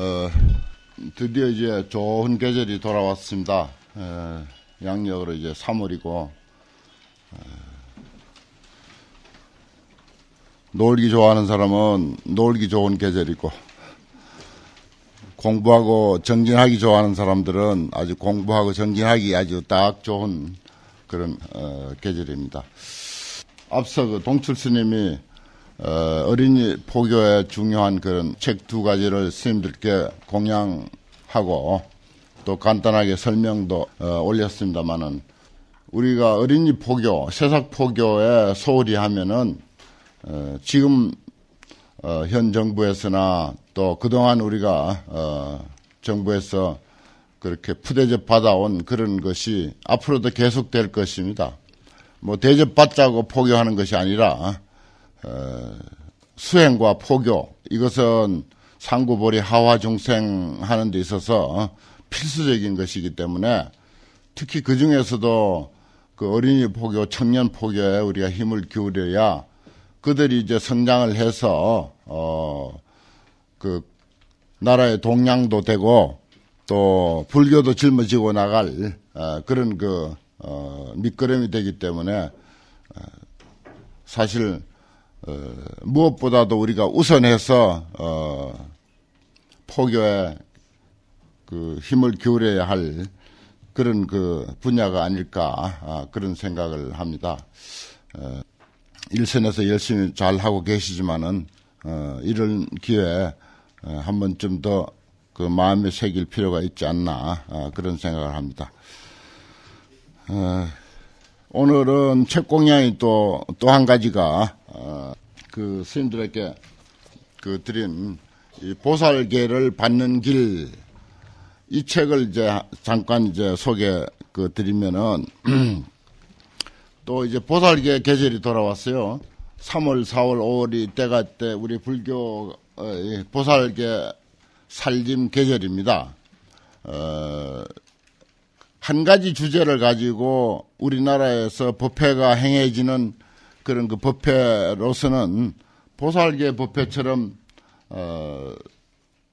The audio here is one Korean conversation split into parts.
어, 드디어 이제 좋은 계절이 돌아왔습니다. 어, 양력으로 이제 3월이고 어, 놀기 좋아하는 사람은 놀기 좋은 계절이고 공부하고 정진하기 좋아하는 사람들은 아주 공부하고 정진하기 아주 딱 좋은 그런 어, 계절입니다. 앞서 그 동출 스님이 어, 어린이 포교에 중요한 그런 책 두 가지를 스님들께 공양하고 또 간단하게 설명도 어, 올렸습니다만은 우리가 어린이 포교, 새상 포교에 소홀히 하면은 어, 지금 어, 현 정부에서나 또 그동안 우리가 어, 정부에서 그렇게 푸대접 받아온 그런 것이 앞으로도 계속될 것입니다. 뭐 대접받자고 포교하는 것이 아니라 어, 수행과 포교 이것은 상구보리 하와 중생 하는 데 있어서 어, 필수적인 것이기 때문에 특히 그 중에서도 그 어린이 포교, 청년 포교에 우리가 힘을 기울여야 그들이 이제 성장을 해서 어그 나라의 동양도 되고 또 불교도 짊어지고 나갈 어, 그런 그 어, 밑거름이 되기 때문에 사실 어, 무엇보다도 우리가 우선해서 어, 포교에 그 힘을 기울여야 할 그런 그 분야가 아닐까 아, 그런 생각을 합니다. 어, 일선에서 열심히 잘 하고 계시지만은 어, 이런 기회에 어, 한 번쯤 더 그 마음에 새길 필요가 있지 않나 아, 그런 생각을 합니다. 오늘은 책 공양이 또, 또 한 가지가, 어, 그, 스님들에게 그 드린 이 보살계를 받는 길, 이 책을 이제 잠깐 이제 소개 그 드리면은, 또 이제 보살계 계절이 돌아왔어요. 3월, 4월, 5월이 때가 때 우리 불교 어, 보살계 살림 계절입니다. 어, 한 가지 주제를 가지고 우리나라에서 법회가 행해지는 그런 그 법회로서는 보살계 법회처럼 어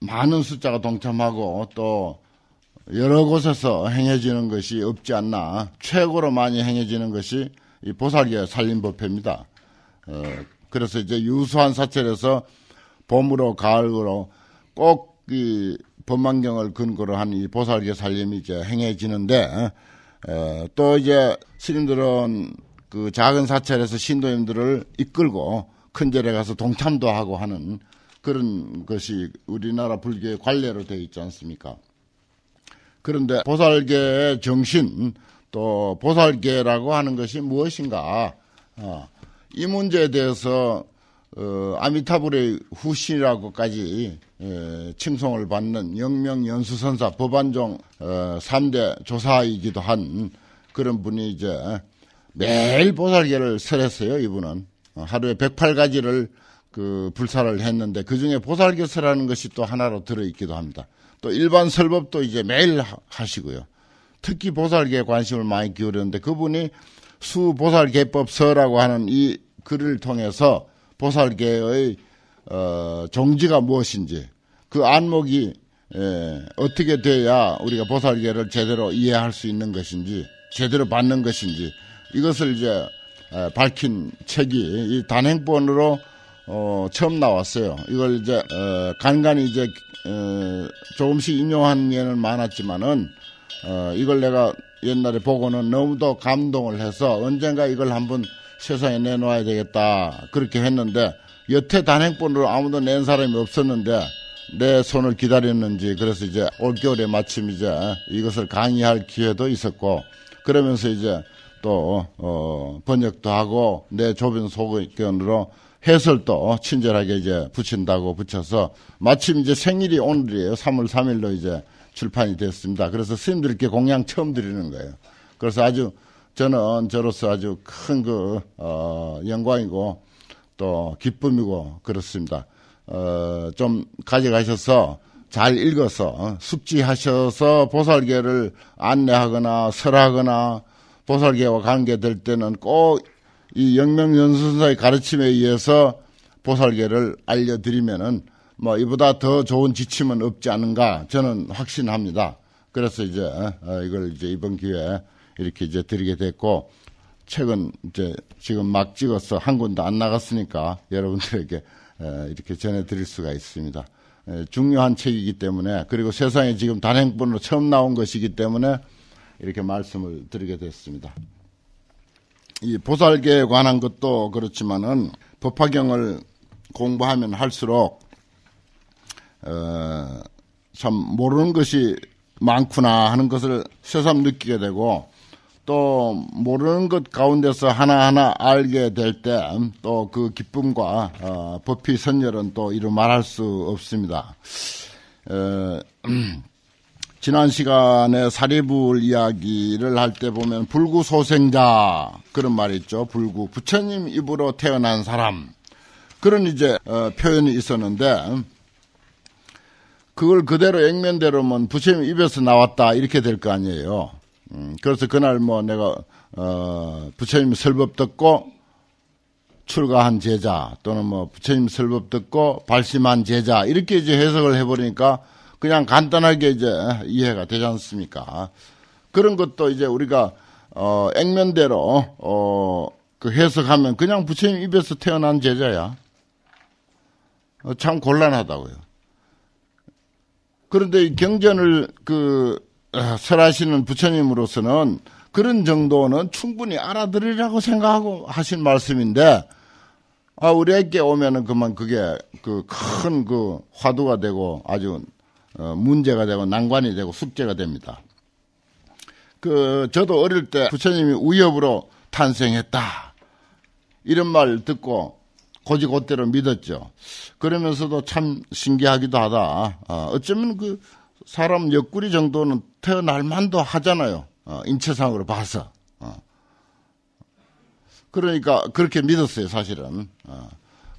많은 숫자가 동참하고 또 여러 곳에서 행해지는 것이 없지 않나 최고로 많이 행해지는 것이 이 보살계 살림법회입니다. 어 그래서 이제 유수한 사찰에서 봄으로 가을으로 꼭이 법망경을 근거로 한 이 보살계 살림이 이제 행해지는데 에, 어, 또 이제 스님들은 그 작은 사찰에서 신도님들을 이끌고 큰 절에 가서 동참도 하고 하는 그런 것이 우리나라 불교의 관례로 되어 있지 않습니까? 그런데 보살계의 정신 또 보살계라고 하는 것이 무엇인가 어, 이 문제에 대해서 어, 아미타불의 후신이라고까지 에, 예, 칭송을 받는 영명연수선사 법안종 어, 3대 조사이기도 한 그런 분이 이제 매일 보살계를 설했어요, 이분은. 어, 하루에 108가지를 그 불사를 했는데 그 중에 보살계설하는 것이 또 하나로 들어있기도 합니다. 또 일반 설법도 이제 매일 하시고요. 특히 보살계에 관심을 많이 기울였는데 그분이 수보살계법서라고 하는 이 글을 통해서 보살계의 어, 정지가 무엇인지 그 안목이 예, 어떻게 돼야 우리가 보살계를 제대로 이해할 수 있는 것인지 제대로 받는 것인지 이것을 이제 에, 밝힌 책이 이 단행본으로 어, 처음 나왔어요. 이걸 이제 어, 간간히 이제 어, 조금씩 인용한 예는 많았지만은 어, 이걸 내가 옛날에 보고는 너무도 감동을 해서 언젠가 이걸 한번 세상에 내놓아야 되겠다. 그렇게 했는데 여태 단행본으로 아무도 낸 사람이 없었는데 내 손을 기다렸는지 그래서 이제 올겨울에 마침 이제 이것을 강의할 기회도 있었고 그러면서 이제 또어 번역도 하고 내 좁은 소견으로 해설도 친절하게 이제 붙인다고 붙여서 마침 이제 생일이 오늘이에요. 3월 3일로 이제 출판이 됐습니다. 그래서 스님들께 공양 처음 드리는 거예요. 그래서 아주 저는 저로서 아주 큰 그, 어, 영광이고 또 기쁨이고 그렇습니다. 어, 좀 가져가셔서 잘 읽어서 어, 숙지하셔서 보살계를 안내하거나 설하거나 보살계와 관계될 때는 꼭 이 영명연수사의 가르침에 의해서 보살계를 알려드리면은 뭐 이보다 더 좋은 지침은 없지 않은가 저는 확신합니다. 그래서 이제 어, 이걸 이제 이번 기회에 이렇게 이제 드리게 됐고 최근 이제 지금 막 찍어서 한군도안 나갔으니까 여러분들에게 이렇게 전해드릴 수가 있습니다. 중요한 책이기 때문에 그리고 세상에 지금 단행본으로 처음 나온 것이기 때문에 이렇게 말씀을 드리게 됐습니다. 이 보살계에 관한 것도 그렇지만은 법화경을 공부하면 할수록 어, 참 모르는 것이 많구나 하는 것을 새삼 느끼게 되고 또 모르는 것 가운데서 하나하나 알게 될 때 또 그 기쁨과 어, 법피 선열은 또 이루 말할 수 없습니다. 에, 어, 지난 시간에 사리불 이야기를 할 때 보면 불구소생자 그런 말이 있죠. 불구 부처님 입으로 태어난 사람 그런 이제 어, 표현이 있었는데 그걸 그대로 액면대로면 부처님 입에서 나왔다 이렇게 될 거 아니에요. 음, 그래서 그날 뭐 내가 어, 부처님 설법 듣고 출가한 제자 또는 뭐 부처님 설법 듣고 발심한 제자 이렇게 이제 해석을 해버리니까 그냥 간단하게 이제 어, 이해가 되지 않습니까? 그런 것도 이제 우리가 어, 액면대로 어, 그 해석하면 그냥 부처님 입에서 태어난 제자야. 어, 참 곤란하다고요. 그런데 이 경전을 그 어, 설하시는 부처님으로서는 그런 정도는 충분히 알아들으라고 생각하고 하신 말씀인데 아, 우리에게 오면은 그만 그게 그 큰 그 화두가 되고 아주 어, 문제가 되고 난관이 되고 숙제가 됩니다. 그 저도 어릴 때 부처님이 위협으로 탄생했다 이런 말 듣고 고지곧대로 믿었죠. 그러면서도 참 신기하기도 하다. 아, 어쩌면 그 사람 옆구리 정도는 태어날 만도 하잖아요. 어, 인체상으로 봐서. 어. 그러니까 그렇게 믿었어요, 사실은. 어.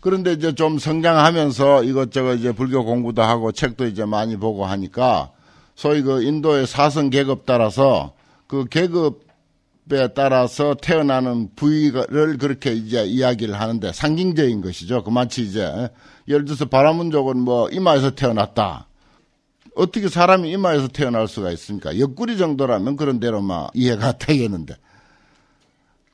그런데 이제 좀 성장하면서 이것저것 이제 불교 공부도 하고 책도 이제 많이 보고 하니까 소위 그 인도의 사성 계급 따라서 그 계급에 따라서 태어나는 부위를 그렇게 이제 이야기를 하는데 상징적인 것이죠. 그마치 이제 예를 들어서 바라문족은 뭐 이마에서 태어났다. 어떻게 사람이 이마에서 태어날 수가 있습니까? 옆구리 정도라면 그런 대로만 이해가 되겠는데.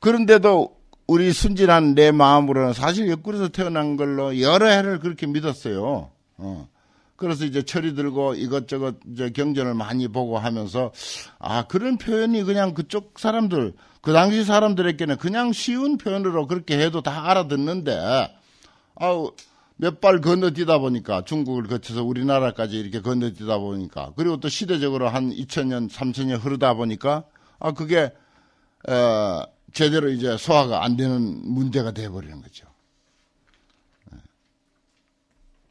그런데도 우리 순진한 내 마음으로는 사실 옆구리에서 태어난 걸로 여러 해를 그렇게 믿었어요. 어. 그래서 이제 철이 들고 이것저것 이제 경전을 많이 보고 하면서 아 그런 표현이 그냥 그쪽 사람들 그 당시 사람들에게는 그냥 쉬운 표현으로 그렇게 해도 다 알아듣는데 아우 몇발 건너뛰다 보니까 중국을 거쳐서 우리나라까지 이렇게 건너뛰다 보니까 그리고 또 시대적으로 한 2000년, 3000년 흐르다 보니까 아 그게 어, 제대로 이제 소화가 안 되는 문제가 돼버리는 거죠. 예.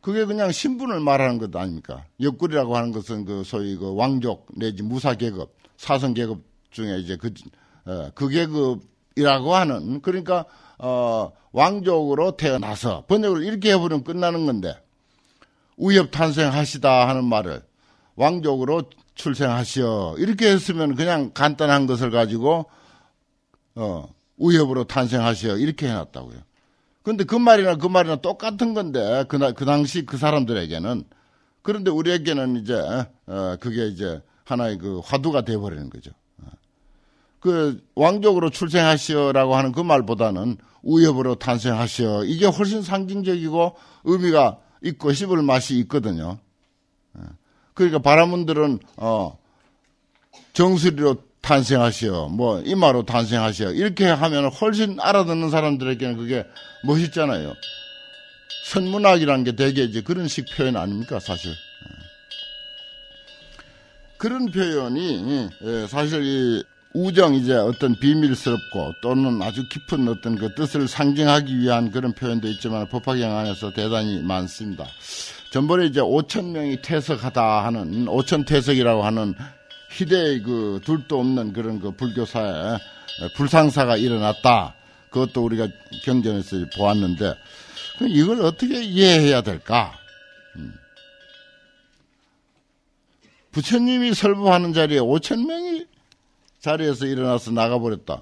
그게 그냥 신분을 말하는 것 아닙니까? 옆구리라고 하는 것은 그 소위 그 왕족 내지 무사 계급, 사성 계급 중에 이제 그, 어, 그 계급이라고 하는 그러니까 어, 왕족으로 태어나서 번역을 이렇게 해보면 끝나는 건데 우엽 탄생하시다 하는 말을 왕족으로 출생하시어 이렇게 했으면 그냥 간단한 것을 가지고 어, 우협으로 탄생하시어 이렇게 해놨다고요. 그런데그 말이나 그 말이나 똑같은 건데 그, 그 당시 그 사람들에게는 그런데 우리에게는 이제 어, 그게 이제 하나의 그 화두가 돼버리는 거죠. 그 왕족으로 출생하시오라고 하는 그 말보다는 우협으로 탄생하시오 이게 훨씬 상징적이고 의미가 있고 씹을 맛이 있거든요. 예. 그러니까 바라문들은 어 정수리로 탄생하시오뭐 이마로 탄생하시오 이렇게 하면 훨씬 알아듣는 사람들에게는 그게 멋있잖아요. 선문학이라는 게 되게 이제 그런 식 표현 아닙니까 사실. 예. 그런 표현이 예, 사실 이 우정이자 어떤 비밀스럽고 또는 아주 깊은 어떤 그 뜻을 상징하기 위한 그런 표현도 있지만 법학경 안에서 대단히 많습니다. 전번에 이제 5천 명이 퇴석하다 하는 5천 퇴석이라고 하는 희대의 그 둘도 없는 그런 그 불교사에 불상사가 일어났다. 그것도 우리가 경전에서 보았는데 이걸 어떻게 이해해야 될까? 음. 부처님이 설법하는 자리에 5천 명이 자리에서 일어나서 나가버렸다.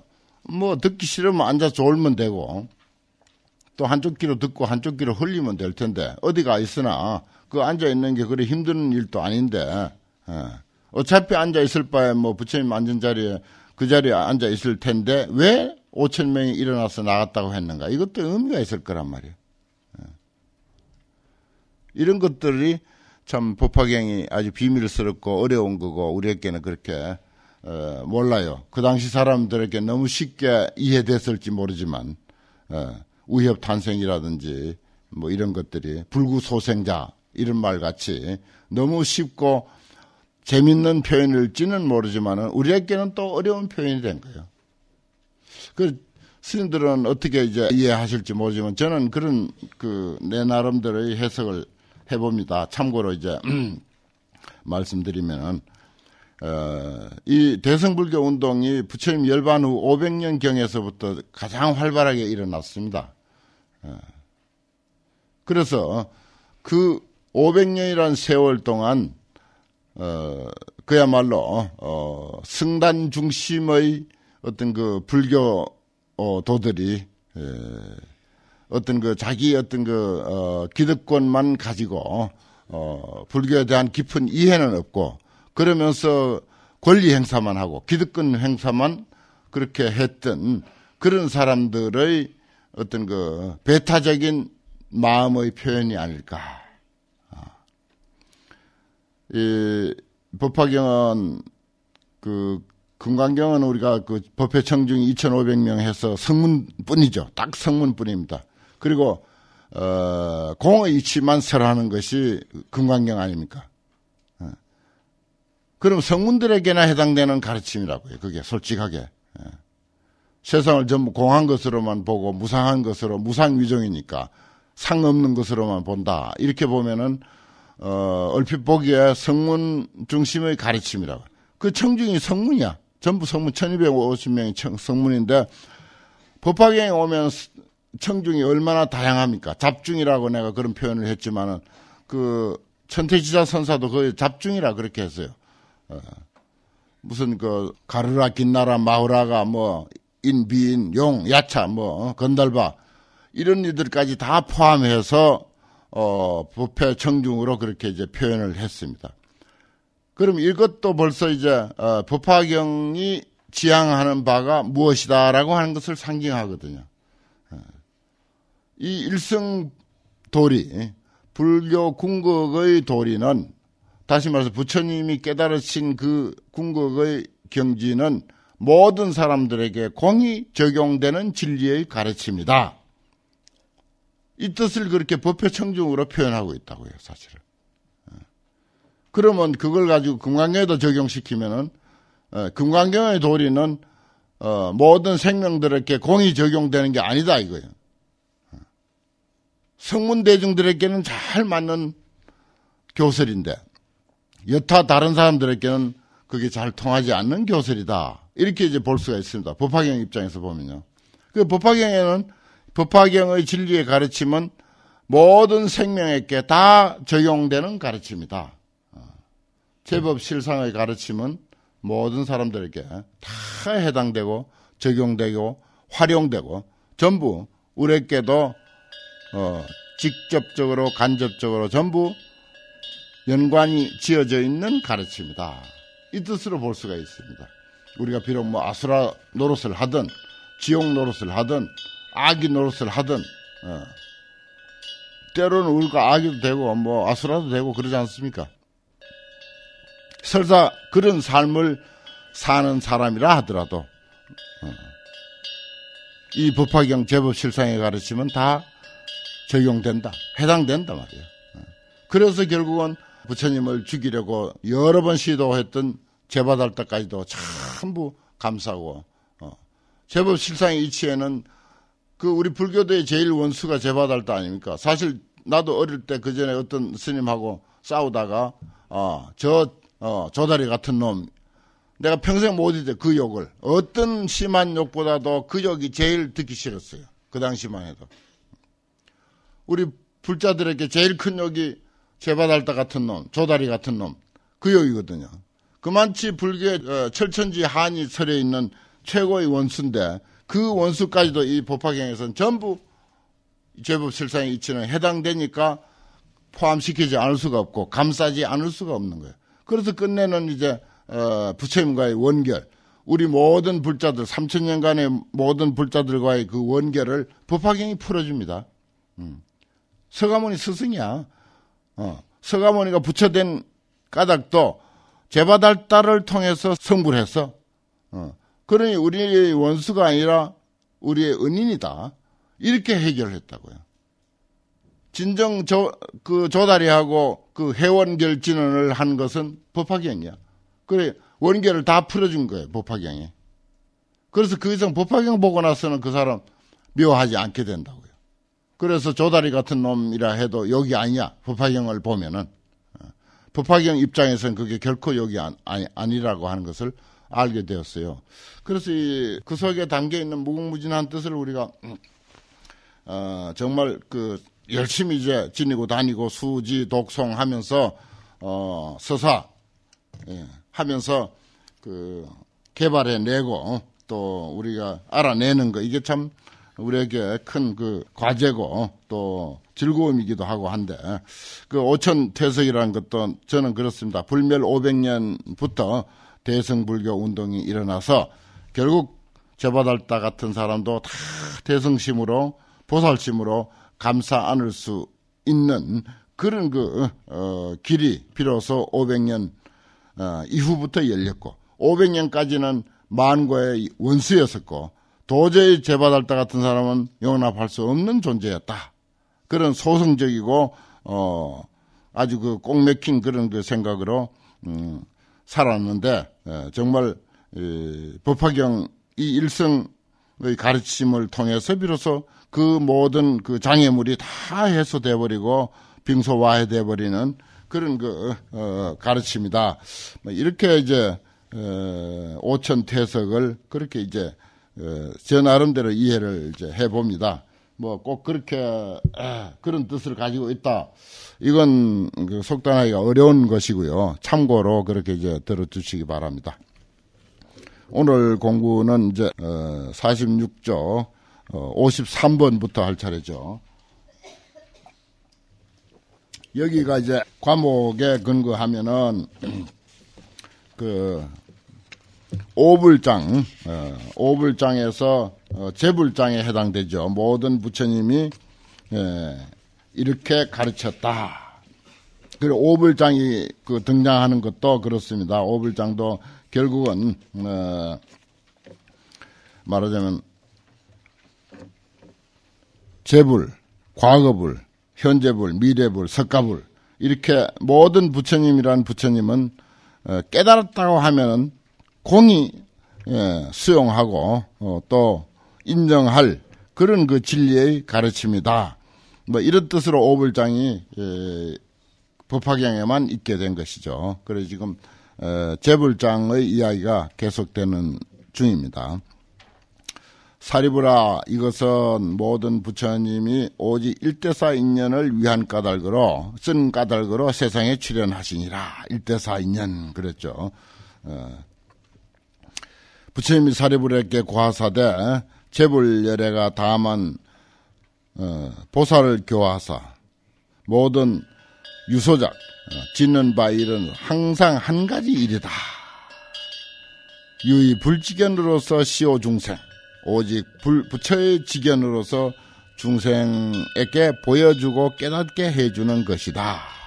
뭐 듣기 싫으면 앉아서 울면 되고 또 한쪽 귀로 듣고 한쪽 귀로 흘리면 될 텐데 어디가 있으나 그 앉아 있는 게 그리 힘든 일도 아닌데 예. 어차피 앉아 있을 바에 뭐 부처님 앉은 자리에 그 자리에 앉아 있을 텐데 왜 5천 명이 일어나서 나갔다고 했는가 이것도 의미가 있을 거란 말이에요. 예. 이런 것들이 참 법화경이 아주 비밀스럽고 어려운 거고 우리에게는 그렇게 어, 몰라요. 그 당시 사람들에게 너무 쉽게 이해됐을지 모르지만 어, 우협 탄생이라든지 뭐 이런 것들이 불구소생자 이런 말 같이 너무 쉽고 재밌는 표현일지는 모르지만 우리에게는 또 어려운 표현이 된 거예요. 그 스님들은 어떻게 이제 이해하실지 모르지만 저는 그런 그 내 나름대로의 해석을 해봅니다. 참고로 이제 말씀드리면은 어, 이 대승불교 운동이 부처님 열반 후 500년 경에서부터 가장 활발하게 일어났습니다. 어. 그래서 그 500년이라는 세월 동안 어, 그야말로 어, 승단 중심의 어떤 그 불교 어, 도들이 에, 예, 어떤 그 자기 어떤 그 어, 기득권만 가지고 어, 불교에 대한 깊은 이해는 없고 그러면서 권리 행사만 하고 기득권 행사만 그렇게 했던 그런 사람들의 어떤 그 배타적인 마음의 표현이 아닐까. 아. 이 법화경은 그 금강경은 우리가 그 법회 청중 2,500명 해서 성문뿐이죠. 딱 성문뿐입니다. 그리고 어 공의 이치만 설하는 것이 금강경 아닙니까? 그럼 성문들에게나 해당되는 가르침이라고요. 그게 솔직하게. 예. 세상을 전부 공한 것으로만 보고 무상한 것으로 무상위정이니까 상 없는 것으로만 본다. 이렇게 보면은 어, 얼핏 보기에 성문 중심의 가르침이라고. 그 청중이 성문이야. 전부 성문 1250명이 청, 성문인데 법학경에 오면 청중이 얼마나 다양합니까? 잡중이라고 내가 그런 표현을 했지만은 그 천태지자 선사도 그 잡중이라 그렇게 했어요. 예. 무슨 그 가르라 긴나라 마우라가뭐 인비인 용 야차 뭐 어, 건달바 이런 이들까지 다 포함해서 어 부패 청중으로 그렇게 이제 표현을 했습니다. 그럼 이것도 벌써 이제 어, 법화경이 지향하는 바가 무엇이다라고 하는 것을 상징하거든요. 예. 이 일승 도리, 불교 궁극의 도리는 다시 말해서 부처님이 깨달으신 그 궁극의 경지는 모든 사람들에게 공이 적용되는 진리의 가르침이다. 이 뜻을 그렇게 법회청중으로 표현하고 있다고요, 사실은. 예. 그러면 그걸 가지고 금강경에도 적용시키면은 예, 금강경의 도리는 어, 모든 생명들에게 공이 적용되는 게 아니다 이거예요. 예. 성문 대중들에게는 잘 맞는 교설인데 여타 다른 사람들에게는 그게 잘 통하지 않는 교설이다. 이렇게 이제 볼 수가 있습니다. 법화경 입장에서 보면요. 그 법화경에는 법화경의 진리의 가르침은 모든 생명에게 다 적용되는 가르침이다. 어. 제법 실상의 가르침은 모든 사람들에게 다 해당되고 적용되고 활용되고 전부 우리에게도 어, 직접적으로 간접적으로 전부 연관이 지어져 있는 가르침이다. 이 뜻으로 볼 수가 있습니다. 우리가 비록 뭐 아수라 노릇을 하든 지옥 노릇을 하든 아기 노릇을 하든 어, 때로는 우리가 아기도 되고 뭐 아수라도 되고 그러지 않습니까? 설사 그런 삶을 사는 사람이라 하더라도 어, 이 법화경 제법 실상의 가르침은 다 적용된다, 해당된다 말이에요. 어, 그래서 결국은 부처님을 죽이려고 여러 번 시도했던 제바달타까지도 전부 감사하고 어. 제법 실상의 이치에는 그 우리 불교도의 제일 원수가 제바달타 아닙니까? 사실 나도 어릴 때 그 전에 어떤 스님하고 싸우다가 어저 어, 조다리 어, 같은 놈 내가 평생 못 잊어 그 욕을 어떤 심한 욕보다도 그 욕이 제일 듣기 싫었어요 그 당시만 해도 우리 불자들에게 제일 큰 욕이 제바달타 같은 놈, 조다리 같은 놈, 그 욕이거든요. 그만치 불교의 어, 철천지 한이 설에 있는 최고의 원수인데 그 원수까지도 이 법화경에서는 전부 제법 실상의 이치는 해당되니까 포함시키지 않을 수가 없고 감싸지 않을 수가 없는 거예요. 그래서 끝내는 이제 어, 부처님과의 원결, 우리 모든 불자들 3천 년간의 모든 불자들과의 그 원결을 법화경이 풀어줍니다. 음. 서가모니 스승이야. 어, 서가모니가 부처된 까닭도 제바달따을 통해서 성불했어. 어, 그러니 우리의 원수가 아니라 우리의 은인이다. 이렇게 해결했다고요. 진정 조, 그 조다리하고 그회원결진을한 것은 법화경이야. 그래 원결을 다 풀어준 거예요 법화경에. 그래서 그 이상 법화경 보고 나서는 그 사람 미워하지 않게 된다고요. 그래서 조다리 같은 놈이라 해도 욕이 아니야. 법화경을 보면은. 법화경 입장에서는 그게 결코 욕이 안, 아니, 아니라고 하는 것을 알게 되었어요. 그래서 이, 그 속에 담겨 있는 무궁무진한 뜻을 우리가, 음, 어, 정말 그, 열심히 이제 지니고 다니고 수지, 독송 하면서, 어, 서사, 예, 하면서 그, 개발해내고, 어, 또 우리가 알아내는 거, 이게 참, 우리에게 큰 그 과제고 또 즐거움이기도 하고 한데 그 오천 태석이라는 것도 저는 그렇습니다. 불멸 500년부터 대승불교 운동이 일어나서 결국 제바달다 같은 사람도 다 대승심으로 보살심으로 감사 안을 수 있는 그런 그 어, 길이 비로소 500년 어, 이후부터 열렸고 500년까지는 만고의 원수였었고 도저히 제바달타 같은 사람은 용납할 수 없는 존재였다. 그런 소성적이고 어 아주 그 꽁맥힌 그런 그 생각으로 음 살았는데 에, 예, 정말 이 법화경 이 일성의 가르침을 통해서 비로소 그 모든 그 장애물이 다 해소돼 버리고 빙소화해돼 버리는 그런 그 어, 가르침이다. 뭐 이렇게 이제 에, 어, 오천 태석을 그렇게 이제 어, 제 나름대로 이해를 이제 해봅니다. 뭐 꼭 그렇게 아, 그런 뜻을 가지고 있다. 이건 그 속단하기가 어려운 것이고요. 참고로 그렇게 이제 들어주시기 바랍니다. 오늘 공부는 이제 46조 어, 53번부터 어, 할 차례죠. 여기가 이제 과목에 근거하면은 그 오불장, 어, 오불장에서 어, 재불장에 해당되죠. 모든 부처님이 예, 이렇게 가르쳤다. 그리고 오불장이 그 등장하는 것도 그렇습니다. 오불장도 결국은 어, 말하자면 재불, 과거불, 현재불, 미래불, 석가불 이렇게 모든 부처님이란 부처님은 어, 깨달았다고 하면은 공이 예, 수용하고 어, 또 인정할 그런 그 진리의 가르침이다. 뭐 이런 뜻으로 오불장이 예, 법학양에만 있게 된 것이죠. 그래서 지금 에, 어, 재불장의 이야기가 계속되는 중입니다. 사리부라 이것은 모든 부처님이 오직 일대사 인연을 위한 까닭으로 쓴 까닭으로 세상에 출연하시니라 일대사 인연 그랬죠. 어, 부처님이 사리불에게 과사되 재불열애가 다만 어, 보살을 교화하사 모든 유소작 어, 짓는 바 일은 항상 한 가지 일이다. 유이 불지견으로서 시오 중생 오직 불, 부처의 지견으로서 중생에게 보여주고 깨닫게 해주는 것이다.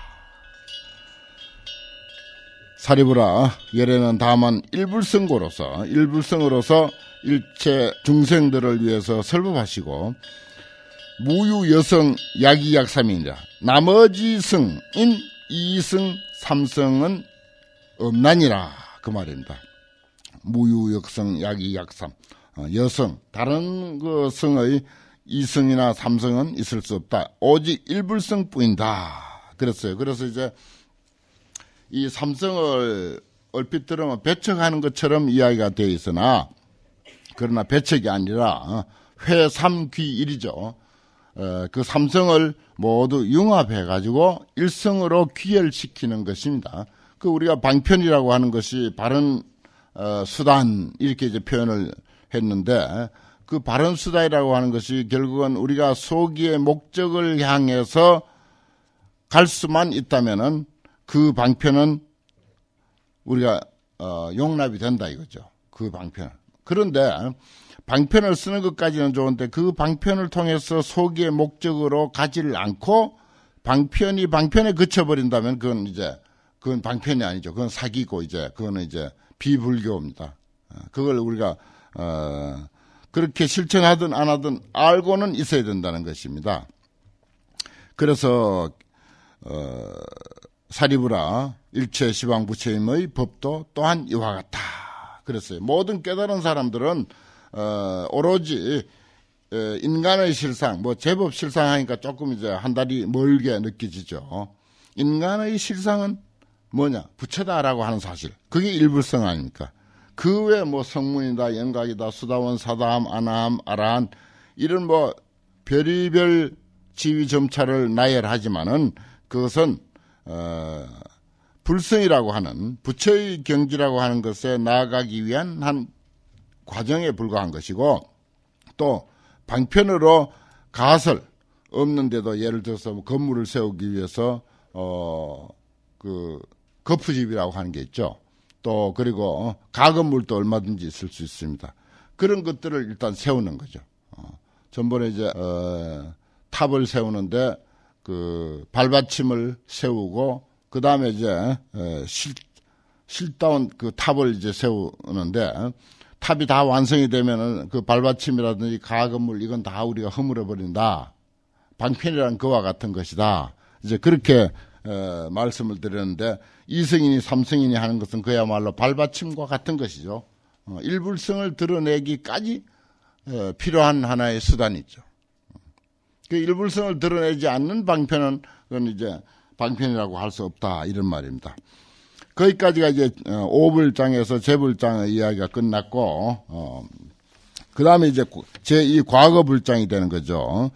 사리브라 예레는 다만 일불성고로서 일불성으로서 일체 중생들을 위해서 설법하시고 무유 여성 약이 약 삼인자 나머지 승인 이승 삼성은 없나니라 그 말입니다. 무유 역성 약이 약삼 어, 여성 다른 그 성의 이성이나 삼성은 있을 수 없다. 오직 일불성뿐이다. 그랬어요. 그래서 이제 이 삼성을 얼핏 들으면 배척하는 것처럼 이야기가 되어 있으나 그러나 배척이 아니라 어, 회삼귀일이죠. 어, 그 삼성을 모두 융합해 가지고 일성으로 귀열시키는 것입니다. 그 우리가 방편이라고 하는 것이 바른 어, 수단 이렇게 이제 표현을 했는데 그 바른 수단이라고 하는 것이 결국은 우리가 소기의 목적을 향해서 갈 수만 있다면은 그 방편은 우리가 어, 용납이 된다 이거죠. 그방편 그런데 방편을 쓰는 것까지는 좋은데 그 방편을 통해서 소기의 목적으로 가지를 않고 방편이 방편에 그쳐버린다면 그건 이제 그건 방편이 아니죠. 그건 사기고 이제 그거는 이제 비불교입니다. 어, 그걸 우리가 어, 그렇게 실천하든 안 하든 알고는 있어야 된다는 것입니다. 그래서 어, 사리부라 일체 시방 부처임의 법도 또한 이와 같다. 그랬어요. 모든 깨달은 사람들은 어, 오로지 에, 인간의 실상, 뭐 제법 실상 하니까 조금 이제 한 달이 멀게 느껴지죠. 인간의 실상은 뭐냐? 부처다라고 하는 사실. 그게 일불성 아닙니까? 그 외 뭐 성문이다, 영각이다 수다원, 사다함, 아나함, 아라한 이런 뭐 별의별 지위 점차를 나열하지만은 그것은 어, 불성이라고 하는 부처의 경지라고 하는 것에 나아가기 위한 한 과정에 불과한 것이고 또 방편으로 가설 없는데도 예를 들어서 뭐 건물을 세우기 위해서 어 그 거푸집이라고 하는 게 있죠. 또 그리고 어, 가건물도 얼마든지 있을 수 있습니다. 그런 것들을 일단 세우는 거죠. 어, 전번에 이제 어, 탑을 세우는데 그 발받침을 세우고 그 다음에 이제 실 실다운 그 탑을 이제 세우는데 탑이 다 완성이 되면은 그 발받침이라든지 가건물 이건 다 우리가 허물어 버린다. 방편이란 그와 같은 것이다. 이제 그렇게 에, 말씀을 드렸는데 이승인이 삼성인이 하는 것은 그야말로 발받침과 같은 것이죠. 어, 일불성을 드러내기까지 에, 필요한 하나의 수단이죠. 그 일불성을 드러내지 않는 방편은 그건 이제 방편이라고 할 수 없다 이런 말입니다. 거기까지가 이제 어, 오불장에서 재불장의 이야기가 끝났고 어, 그 다음에 이제 제2 과거불장이 되는 거죠.